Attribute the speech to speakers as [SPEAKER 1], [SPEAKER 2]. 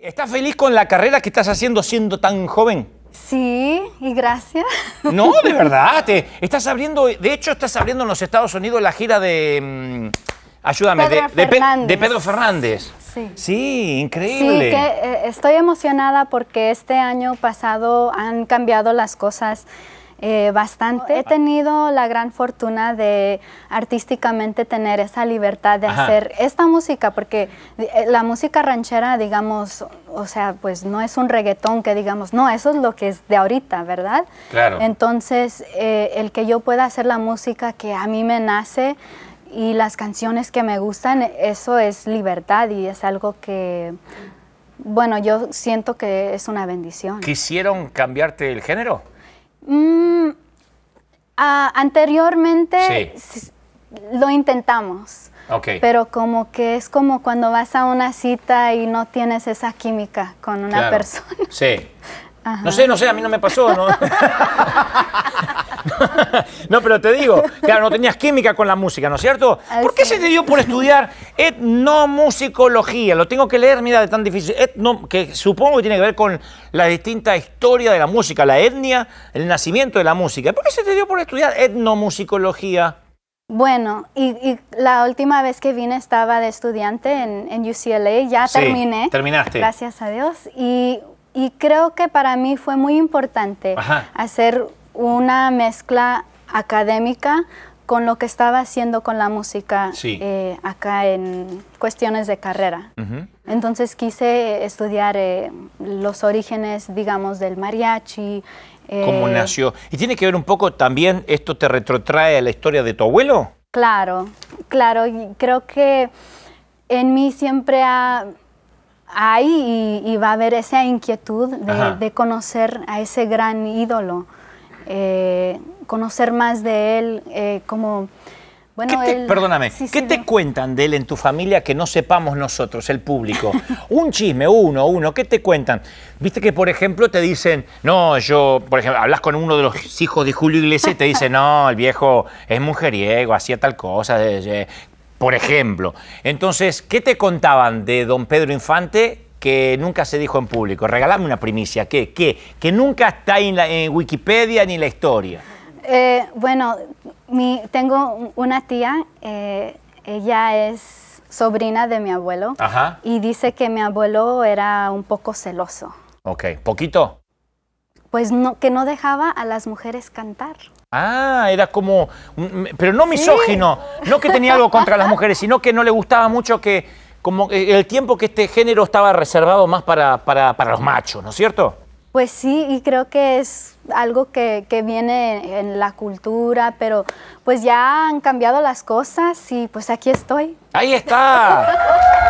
[SPEAKER 1] ¿Estás feliz con la carrera que estás haciendo siendo tan joven?
[SPEAKER 2] Sí, y gracias.
[SPEAKER 1] No, de verdad. Te, estás abriendo, de hecho, estás abriendo en los Estados Unidos la gira de. Mm, ayúdame, de, Pedro Fernández. Sí. Sí, increíble. Sí, que,
[SPEAKER 2] eh, estoy emocionada porque este año pasado han cambiado las cosas. Eh, bastante. He tenido la gran fortuna de artísticamente tener esa libertad de hacer esta música, porque eh, la música ranchera, digamos, o sea, pues no es un reggaetón que digamos, no, eso es lo que es de ahorita, ¿verdad? Claro. Entonces, eh, el que yo pueda hacer la música que a mí me nace y las canciones que me gustan, eso es libertad y es algo que, bueno, yo siento que es una bendición.
[SPEAKER 1] ¿Quisieron cambiarte el género?
[SPEAKER 2] Mm, anteriormente lo intentamos. Pero como que es como cuando vas a una cita y no tienes esa química con una persona.
[SPEAKER 1] Sí. No sé, no sé, a mí no me pasó, ¿no? No, pero te digo, claro, no tenías química con la música, ¿no es cierto? ¿Por qué se te dio por estudiar etnomusicología? Lo tengo que leer, mira, de tan difícil. Etno, que supongo que tiene que ver con la distinta historia de la música, la etnia, el nacimiento de la música. ¿Por qué se te dio por estudiar etnomusicología?
[SPEAKER 2] Bueno, y, la última vez que vine estaba de estudiante en, UCLA, ya terminé. Terminaste. Gracias a Dios. Y, creo que para mí fue muy importante hacer una mezcla académica con lo que estaba haciendo con la música eh, acá en cuestiones de carrera. Entonces quise estudiar eh, los orígenes, digamos, del mariachi. Eh, ¿Cómo nació?
[SPEAKER 1] ¿Y tiene que ver un poco también, esto te retrotrae a la historia de tu abuelo?
[SPEAKER 2] Claro, claro. Creo que en mí siempre ha, hay y, va a haber esa inquietud de conocer a ese gran ídolo. Eh, conocer más de él, eh, como... Bueno, perdóname,
[SPEAKER 1] ¿qué te cuentan de él en tu familia que no sepamos nosotros, el público? Un chisme, uno, uno, ¿qué te cuentan? Viste que, por ejemplo, te dicen, no, yo, por ejemplo, hablas con uno de los hijos de Julio Iglesias y te dice, no, el viejo es mujeriego, hacía tal cosa, por ejemplo. Entonces, ¿qué te contaban de don Pedro Infante que nunca se dijo en público. Regalame una primicia. ¿Qué? ¿Qué? Que nunca está en, Wikipedia ni en la historia.
[SPEAKER 2] Eh, bueno, mi, tengo una tía, eh, ella es sobrina de mi abuelo. Y dice que mi abuelo era un poco celoso.
[SPEAKER 1] Ok, ¿poquito?
[SPEAKER 2] Pues no, que no dejaba a las mujeres cantar.
[SPEAKER 1] Ah, era como, pero no misógino, no que tenía algo contra las mujeres, sino que no le gustaba mucho que como el tiempo que este género estaba reservado más para, los machos, ¿no es cierto?
[SPEAKER 2] Pues sí, y creo que es algo que, viene en la cultura, pero pues ya han cambiado las cosas y pues aquí estoy.
[SPEAKER 1] Ahí está.